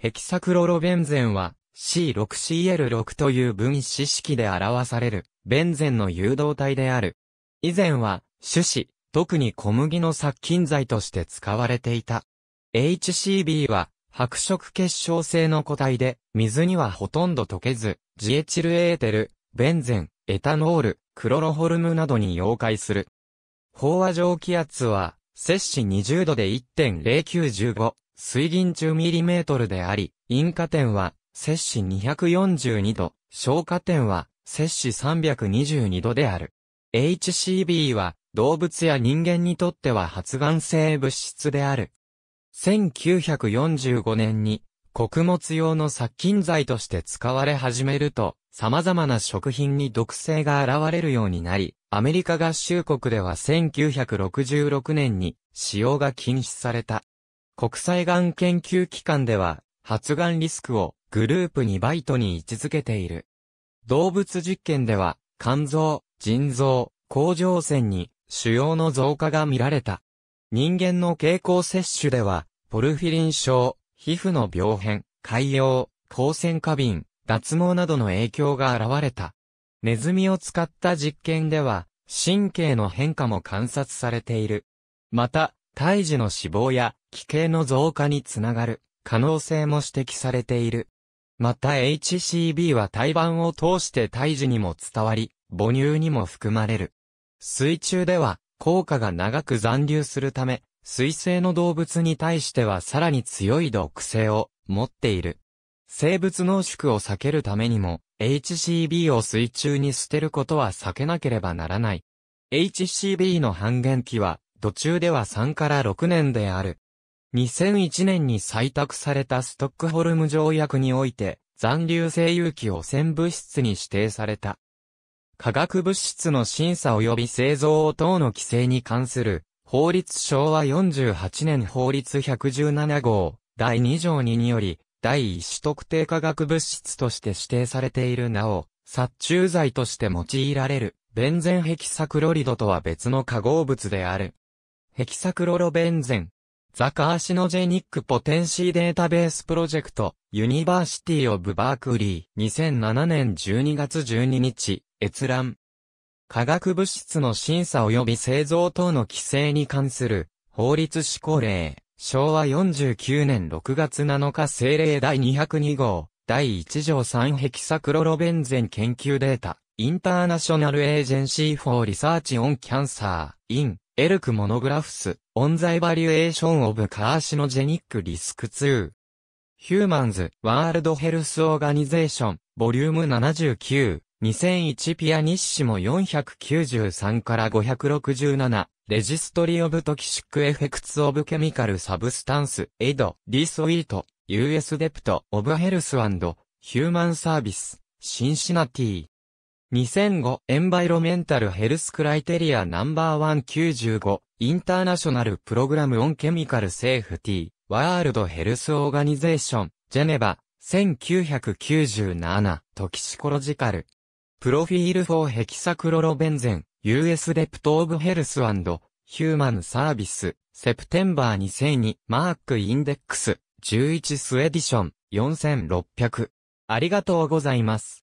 ヘキサクロロベンゼンは C6Cl6 という分子式で表されるベンゼンの誘導体である。以前は種子、特に小麦の殺菌剤として使われていた。HCB は白色結晶性の固体で水にはほとんど溶けず、ジエチルエーテル、ベンゼン、エタノール、クロロホルムなどに溶解する。飽和蒸気圧は摂氏20度で1.0915水銀 10mm であり、引火点は、摂氏242度、消火点は、摂氏322度である。HCB は、動物や人間にとっては発がん性物質である。1945年に、穀物用の殺菌剤として使われ始めると、様々な食品に毒性が現れるようになり、アメリカ合衆国では1966年に使用が禁止された。国際がん研究機関では、発がんリスクをグループ2イトに位置づけている。動物実験では、肝臓、腎臓、甲状腺に腫瘍の増加が見られた。人間の経口摂取では、ポルフィリン症、皮膚の病変、海洋、光線過敏、脱毛などの影響が現れた。ネズミを使った実験では、神経の変化も観察されている。また、胎児の死亡や奇形の増加につながる可能性も指摘されている。また HCB は胎盤を通して胎児にも伝わり、母乳にも含まれる。水中では、効果が長く残留するため、水性の動物に対してはさらに強い毒性を持っている。生物濃縮を避けるためにも、HCB を水中に捨てることは避けなければならない。HCB の半減期は、途中では3から6年である。2001年に採択されたストックホルム条約において、残留性有機汚染物質に指定された。化学物質の審査及び製造等の規制に関する、法律昭和48年法律117号、第2条2により、第一特定化学物質として指定されているなお、殺虫剤として用いられる、ベンゼンヘキサクロリドとは別の化合物である。ヘキサクロロベンゼン、ザ・カーシノジェニック・ポテンシーデータベースプロジェクト、ユニバーシティ・オブ・バークリー、2007年12月12日、閲覧。化学物質の審査及び製造等の規制に関する、法律施行令、昭和49年6月7日政令第202号、第1条3ヘキサクロロベンゼン研究データ、インターナショナルエージェンシー・フォー・リサーチ・オン・キャンサー、イン、エルクモノグラフス、オンザイバリュエーションオブカーシノジェニックリスク2。ヒューマンズ、ワールドヘルスオーガニゼーション、ボリューム79、2001ピアニッシモ493から567、レジストリオブトキシックエフェクツオブケミカルサブスタンス、エド、リソイート、US デプト、オブヘルスンド、ヒューマンサービス、シンシナティ。2005エンバイロメンタルヘルスクライテリアナンバーワン9 5インターナショナルプログラムオンケミカルセーフティーワールドヘルスオーガニゼーションジェネバ1997トキシコロジカルプロフィール4ヘキサクロロベンゼン US デプトオブヘルスヒューマンサービスセプテンバー2002マークインデックス11スエディション4600ありがとうございます。